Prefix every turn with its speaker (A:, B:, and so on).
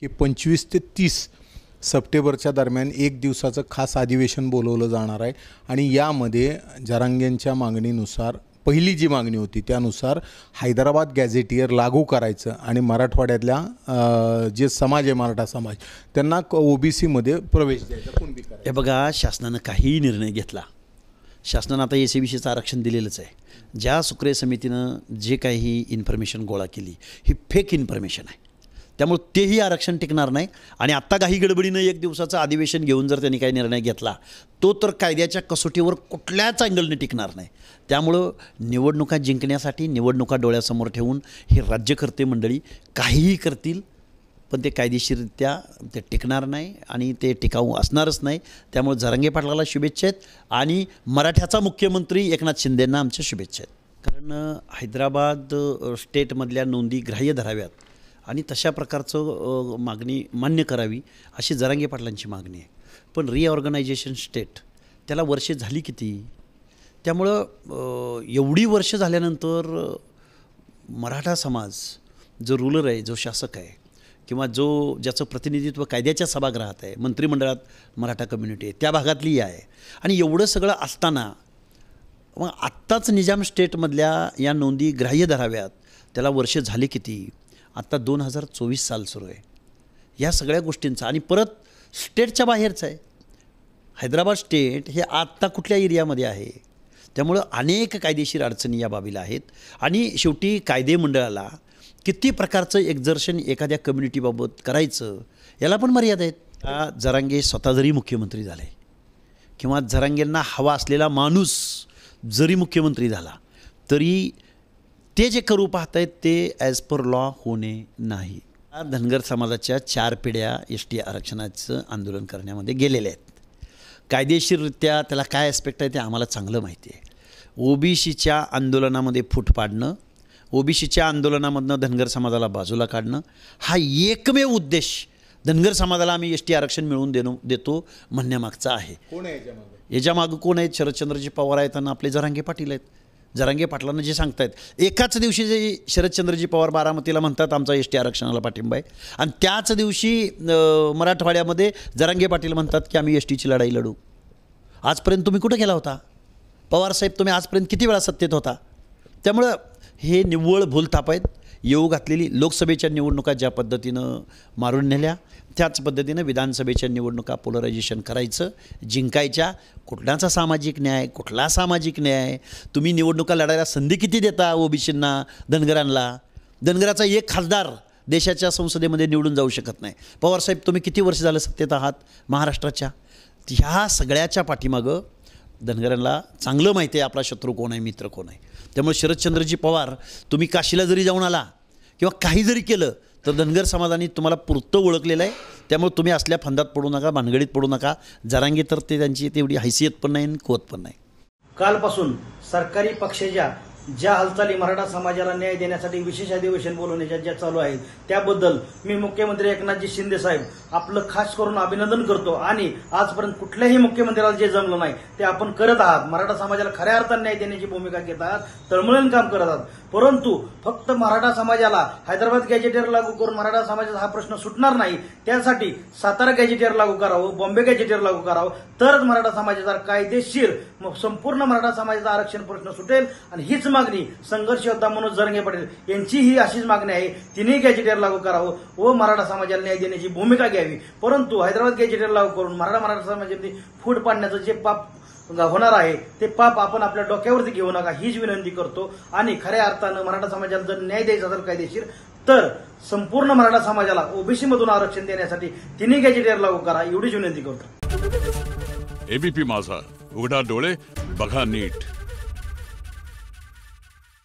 A: की पंचवीस ते तीस सप्टेंबरच्या दरम्यान एक दिवसाचं खास अधिवेशन बोलवलं जाणार आहे आणि यामध्ये जरांगेंच्या मागणीनुसार पहिली जी मागणी होती त्यानुसार हैदराबाद गॅझेटियर लागू करायचं आणि मराठवाड्यातल्या जे समाज आहे मराठा समाज त्यांना ओबीसीमध्ये प्रवेश द्यायचा
B: कोणती हे बघा शासनानं काहीही निर्णय घेतला शासनानं आता एस सीचं आरक्षण दिलेलंच आहे ज्या सुक्रे समितीनं जे काही इन्फॉर्मेशन गोळा केली ही फेक इन्फॉर्मेशन आहे त्यामुळे तेही आरक्षण टिकणार नाही आणि आत्ता काही गडबडीनं एक दिवसाचं अधिवेशन घेऊन जर त्यांनी काही निर्णय घेतला तो तर कायद्याच्या कसोटीवर कुठल्याच अँगलने टिकणार नाही त्यामुळं निवडणुका जिंकण्यासाठी निवडणुका डोळ्यासमोर ठेवून हे राज्यकर्ते मंडळी काहीही करतील पण ते कायदेशीररित्या ते टिकणार नाही आणि ते टिकाऊ असणारच नाही त्यामुळे झरंगे पाटलाला शुभेच्छा आहेत आणि मराठ्याचा मुख्यमंत्री एकनाथ शिंदेंना आमच्या शुभेच्छा आहेत कारण हैदराबाद स्टेटमधल्या नोंदी ग्राह्य धराव्यात आणि तशा प्रकारचं मागणी मान्य करावी अशी जरांगे पाटलांची मागणी आहे पण रिऑर्गनायझेशन स्टेट त्याला वर्षे झाली किती त्यामुळं एवढी वर्ष झाल्यानंतर मराठा समाज जो रुलर आहे जो शासक आहे किंवा जो ज्याचं प्रतिनिधित्व कायद्याच्या सभागृहात आहे मंत्रिमंडळात मराठा कम्युनिटी आहे त्या भागातली आहे आणि एवढं सगळं असताना मग आत्ताच निजाम स्टेटमधल्या या नोंदी ग्राह्य धराव्यात त्याला वर्ष झाले किती आत्ता दोन हजार चोवीस साल सुरू आहे ह्या सगळ्या गोष्टींचा आणि परत स्टेटच्या बाहेरचं आहे हैदराबाद स्टेट हे आत्ता कुठल्या एरियामध्ये आहे त्यामुळं अनेक कायदेशीर अडचणी या बाबीला आहेत आणि शेवटी कायदे मंडळाला किती प्रकारचं एक्झर्शन एखाद्या कम्युनिटीबाबत करायचं याला पण मर्यादा आहेत जरांगे स्वतः जरी मुख्यमंत्री झाले किंवा जरांगेंना हवा असलेला माणूस जरी मुख्यमंत्री झाला तरी ते जे करू पाहत आहेत ते ॲज पर लॉ होणे नाही धनगर समाजाच्या चार पिढ्या एस टी आरक्षणाचं आंदोलन करण्यामध्ये गेलेले आहेत कायदेशीररित्या त्याला काय ॲस्पेक्ट आहे ते आम्हाला चांगलं माहिती आहे ओबीसीच्या आंदोलनामध्ये फूट पाडणं ओबीसीच्या आंदोलनामधनं धनगर समाजाला बाजूला काढणं हा एकमेव उद्देश धनगर समाजाला आम्ही एस टी आरक्षण मिळवून देणं देतो म्हणण्यामागचा आहे कोण आहे याच्यामागं कोण आहेत शरदचंद्रजी पवार आहेत आणि आपले जरांगे पाटील आहेत जरांगे पाटलांना जे सांगतायत एकाच दिवशी जे शरदचंद्रजी पवार बारामतीला म्हणतात आमचा एस टी आरक्षणाला पाठिंबा आहे आणि त्याच दिवशी मराठवाड्यामध्ये जरांगे पाटील म्हणतात की आम्ही एस टीची लढाई लढू आजपर्यंत तुम्ही कुठं गेला होता पवारसाहेब तुम्ही आजपर्यंत किती वेळा सत्तेत होता त्यामुळं हे निव्वळ भूलताप आहेत येऊ घातलेली लोकसभेच्या निवडणुका ज्या पद्धतीनं मारून नेल्या त्याच पद्धतीनं विधानसभेच्या निवडणुका पोलरायझेशन करायचं जिंकायच्या कुठल्याचा सामाजिक न्याय कुठला सामाजिक न्याय तुम्ही निवडणुका लढायला संधी किती देता ओबीसींना धनगरांना धनगराचा एक खासदार देशाच्या संसदेमध्ये निवडून जाऊ शकत नाही पवारसाहेब तुम्ही किती वर्ष झालं सत्तेत आहात महाराष्ट्राच्या ह्या सगळ्याच्या पाठीमागं धनगरांना चांगलं माहिती आहे आपला शत्रू कोण आहे मित्र कोण आहे त्यामुळे शरदचंद्रजी पवार तुम्ही काशीला जरी जाऊन आला किंवा काही जरी केलं तर धनगर समाजाने तुम्हाला पुरतं ओळखलेलं आहे त्यामुळे तुम्ही असल्या फंदात पडू नका भानगडीत पडू नका जरांगी तर ते त्यांची तेवढी हैसियत पण नाही आणि कोत पण नाही
A: कालपासून सरकारी पक्षाच्या ज्या हालचाली मराठा समाजाला न्याय देण्यासाठी विशेष अधिवेशन बोलवण्याच्या ज्या चालू आहेत त्याबद्दल मी मुख्यमंत्री एकनाथजी शिंदे साहेब आपलं खास करून अभिनंदन करतो आणि आजपर्यंत कुठल्याही मुख्यमंत्र्याला जे जमलं नाही ते आपण करत आहात मराठा समाजाला खऱ्या अर्थाने न्याय देण्याची भूमिका घेत आहात तळमळीन काम करत आहात परंतु फक्त मराठा समाजाला हैदराबाद गॅजेटियर लागू करून मराठा समाजाचा हा प्रश्न सुटणार नाही त्यासाठी सातारा गॅजेटेअर लागू करावं बॉम्बे गॅजेटेअर लागू करावं तरच मराठा समाजाचा कायदेशीर संपूर्ण मराठा समाजाचा आरक्षण प्रश्न सुटेल आणि हीच मागणी संघर्ष योद्धा मनोज जरंगे पाटील यांची ही अशीच मागणी आहे तिने गॅजेटर लागू करावं व मराठा समाजाला न्याय देण्याची भूमिका घ्यावी परंतु हैदराबाद गॅजेटेर लागू करून मराठा मराठा समाजामध्ये फूट पाडण्याचं जे पाप होणार आहे ते पाप आपण आपल्या डोक्यावरती घेऊ नका हीच विनंती करतो आणि खऱ्या अर्थानं मराठा समाजाला जर न्याय द्यायचा असेल कायदेशीर तर संपूर्ण मराठा समाजाला ओबीसी मधून आरक्षण देण्यासाठी तिने गॅजेटेर लागू करा एवढीच विनंती करतो
B: एबीपी माझा उघडा डोळे बघा नीट